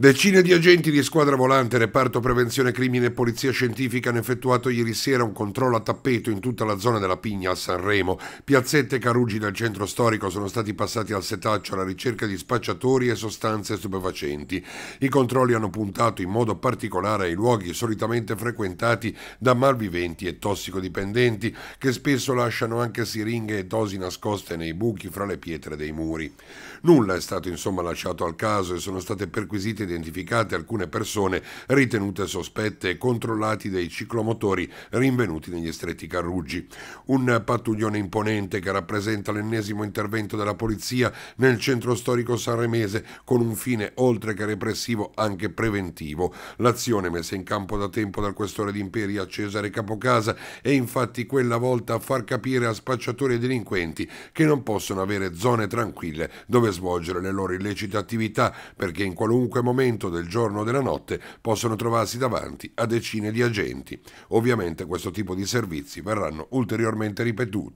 Decine di agenti di squadra volante, reparto prevenzione crimine e polizia scientifica hanno effettuato ieri sera un controllo a tappeto in tutta la zona della Pigna a Sanremo. Piazzette e caruggi del centro storico sono stati passati al setaccio alla ricerca di spacciatori e sostanze stupefacenti. I controlli hanno puntato in modo particolare ai luoghi solitamente frequentati da malviventi e tossicodipendenti che spesso lasciano anche siringhe e dosi nascoste nei buchi fra le pietre dei muri. Nulla è stato insomma lasciato al caso e sono state perquisite identificate alcune persone ritenute sospette e controllati dai ciclomotori rinvenuti negli stretti Carruggi. Un pattuglione imponente che rappresenta l'ennesimo intervento della polizia nel centro storico sanremese con un fine oltre che repressivo anche preventivo. L'azione messa in campo da tempo dal questore d'imperia Cesare Capocasa è infatti quella volta a far capire a spacciatori e delinquenti che non possono avere zone tranquille dove svolgere le loro illecite attività perché in qualunque momento momento del giorno o della notte possono trovarsi davanti a decine di agenti. Ovviamente questo tipo di servizi verranno ulteriormente ripetuti